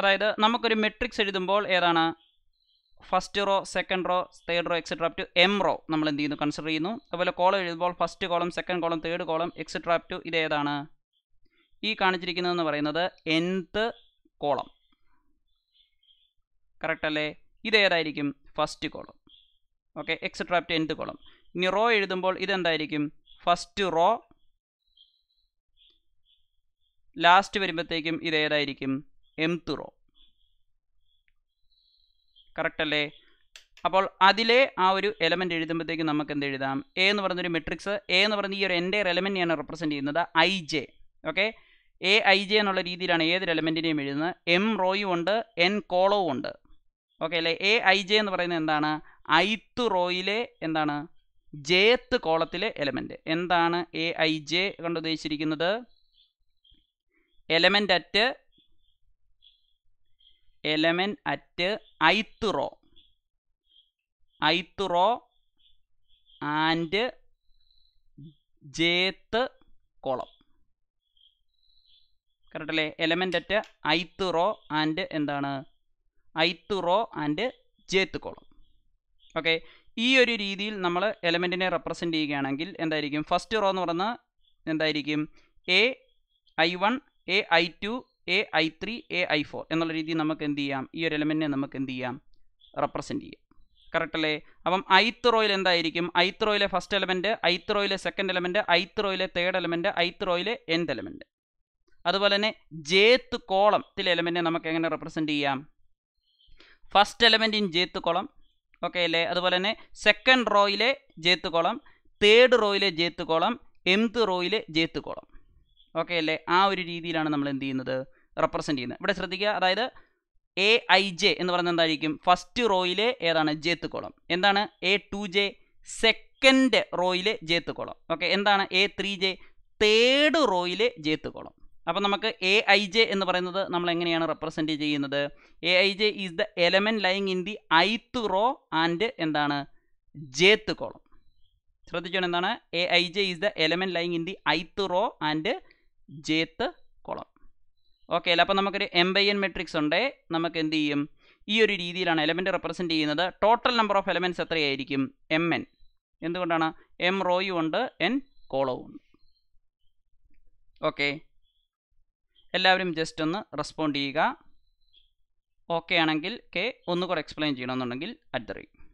അതായത് നമുക്കൊരു മെട്രിക്സ് എഴുതുമ്പോൾ ഏതാണ് first row second row third row etcetera to M row നമ്മൾ എന്ത് ചെയ്യുന്നു കൺസിഡർ ചെയ്യുന്നു അതുപോലെ കോളം എഴുതുമ്പോൾ first column second column third column etcetera to ഇത് ഏതാണ് ഈ കാണിച്ചിരിക്കുന്നതെന്ന് പറയുന്നത് എൻത്ത് കോളം കറക്റ്റ് അല്ലേ ഇതേതായിരിക്കും first column okay etcetera to nth column ഇനി റോ എഴുതുമ്പോൾ ഇതെന്തായിരിക്കും ഫസ്റ്റ് റോ ലാസ്റ്റ് വരുമ്പോഴത്തേക്കും ഇതേതായിരിക്കും എംതുറോ കറക്റ്റ് അല്ലേ അപ്പോൾ അതിലെ ആ ഒരു എലമെൻ്റ് എഴുതുമ്പോഴത്തേക്ക് നമുക്ക് എന്ത് എഴുതാം എ എന്ന് പറഞ്ഞൊരു മെട്രിക്സ് എ എന്ന് പറഞ്ഞ ഈ ഒരു എൻ്റെ എലമെൻറ്റിനെയാണ് റെപ്രസെൻ്റ് ചെയ്യുന്നത് I J okay A I J എന്നുള്ള രീതിയിലാണ് ഏതൊരു എലമെൻറ്റിനെയും എഴുതുന്നത് എം റോയും ഉണ്ട് എൻ കോളവും ഉണ്ട് ഓക്കെ അല്ലേ എ ഐ ജെ എന്ന് പറയുന്നത് എന്താണ് ഐത്ത് റോയിലെ എന്താണ് ജേത്ത് കോളത്തിലെ എലമെൻ്റ് എന്താണ് എ ഐ ജെ കൊണ്ട് ഉദ്ദേശിച്ചിരിക്കുന്നത് element at element at ith row ith row and jth column correct അല്ലേ element at ith row and എന്താണ് ith row and jth column okay ഈ ഒരു രീതിയിൽ നമ്മൾ എലമെൻറ്റിനെ റെപ്രസെൻ്റ് ചെയ്യുകയാണെങ്കിൽ എന്തായിരിക്കും ഫസ്റ്റ് റോ എന്ന് പറഞ്ഞാൽ എന്തായിരിക്കും A I one A I two A I three A I four എന്നുള്ള രീതിയിൽ നമുക്ക് എന്ത് ചെയ്യാം ഈ ഒരു എലമെൻറ്റിനെ നമുക്ക് എന്ത് ചെയ്യാം റെപ്രസെൻറ്റ് ചെയ്യാം കറക്റ്റ് അല്ലേ അപ്പം ഐത്ത് റോയിൽ എന്തായിരിക്കും ഐത്ത് റോയിലെ ഫസ്റ്റ് എലമെൻറ്റ് ഐത്ത് റോയിലെ സെക്കൻഡ് എലമെൻറ്റ് ഐത്ത് റോയിലെ തേർഡ് എലമെൻറ്റ് ഐത്ത് റോയിലെ എൻത് എലമെൻറ്റ് അതുപോലെ തന്നെ ജേത്ത് കോളത്തിലെ എലമെൻറ്റിനെ നമുക്ക് എങ്ങനെ റെപ്രസെൻറ്റ് ചെയ്യാം first element in jth column okay അല്ലേ അതുപോലെ തന്നെ സെക്കൻഡ് റോയിലെ ജേത്ത് കോളം തേർഡ് റോയിലെ ജേത്ത് കോളം എംത് റോയിലെ ജേത്ത് കോളം ഓക്കെ അല്ലേ ആ ഒരു രീതിയിലാണ് നമ്മൾ എന്ത് ചെയ്യുന്നത് റെപ്രസെൻറ്റ് ചെയ്യുന്നത് ഇവിടെ ശ്രദ്ധിക്കുക അതായത് എ ഐ ജെ എന്ന് പറയുന്നത് എന്തായിരിക്കും ഫസ്റ്റ് റോയിലെ ഏതാണ് ജേത്ത് കോളം എന്താണ് എ ടു ജെ സെക്കൻഡ് റോയിലെ ജേത്ത് കോളം ഓക്കെ എന്താണ് എ ത്രീ ജെ തേർഡ് റോയിലെ ജേത്ത് കോളം അപ്പോൾ നമുക്ക് എ ഐ ജെ എന്ന് പറയുന്നത് നമ്മൾ എങ്ങനെയാണ് റെപ്രസെൻ്റ് ചെയ്യുന്നത് A I J is the element lying in the ith row and എന്താണ് ജേത്ത് കോളം ശ്രദ്ധിച്ചോണം എന്താണ് A I J is the element lying in the ith row and jth column okay അല്ല അപ്പോൾ നമുക്കൊരു എം ബൈ എൻ മെട്രിക്സ് ഉണ്ട് നമുക്ക് എന്ത് ചെയ്യും ഈ ഒരു രീതിയിലാണ് എലമെൻറ്റ് റെപ്രസെൻറ്റ് ചെയ്യുന്നത് ടോട്ടൽ നമ്പർ ഓഫ് എലമെൻറ്റ്സ് എത്രയായിരിക്കും എം എൻ എന്തുകൊണ്ടാണ് എം റോയും ഉണ്ട് എൻ കോളവും ഉണ്ട് ഓക്കെ എല്ലാവരും ജസ്റ്റ് ഒന്ന് റെസ്പോണ്ട് ചെയ്യുക ഓക്കെ ആണെങ്കിൽ കെ ഒന്നുകൂടെ എക്സ്പ്ലെയിൻ ചെയ്യണമെന്നുണ്ടെങ്കിൽ അറ്റ് ദ റേറ്റ്